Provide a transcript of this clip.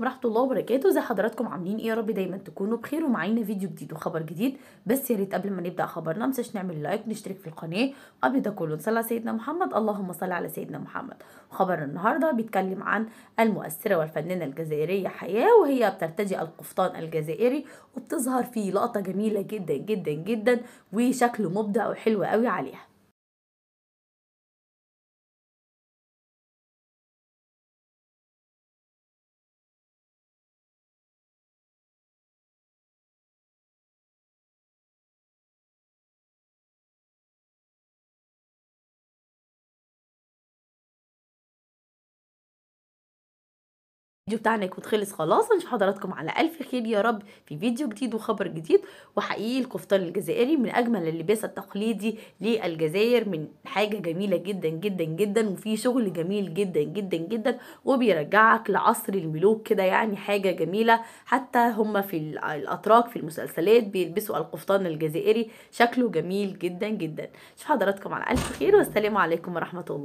ورحمة الله وبركاته زي حضراتكم عاملين ايه يا رب دايما تكونوا بخير ومعانا فيديو جديد وخبر جديد بس يا ريت قبل ما نبدا خبرنا متنساش نعمل لايك ونشترك في القناه قبل ده كله نصلي على سيدنا محمد اللهم صل على سيدنا محمد خبر النهارده بيتكلم عن المؤثره والفنانه الجزائريه حياه وهي بترتدي القفطان الجزائري وبتظهر فيه لقطه جميله جدا جدا جدا وشكله مبدع وحلو قوي عليها الفيديو بتاعنا يكون خلص خلاص نشوف حضراتكم على الف خير يا رب في فيديو جديد وخبر جديد وحقيقي القفطان الجزائري من اجمل اللباس التقليدي للجزائر من حاجه جميله جدا جدا جدا وفي شغل جميل جدا جدا جدا وبيرجعك لعصر الملوك كده يعني حاجه جميله حتى هم في الاتراك في المسلسلات بيلبسوا القفطان الجزائري شكله جميل جدا جدا شوف حضراتكم على الف خير والسلام عليكم ورحمه الله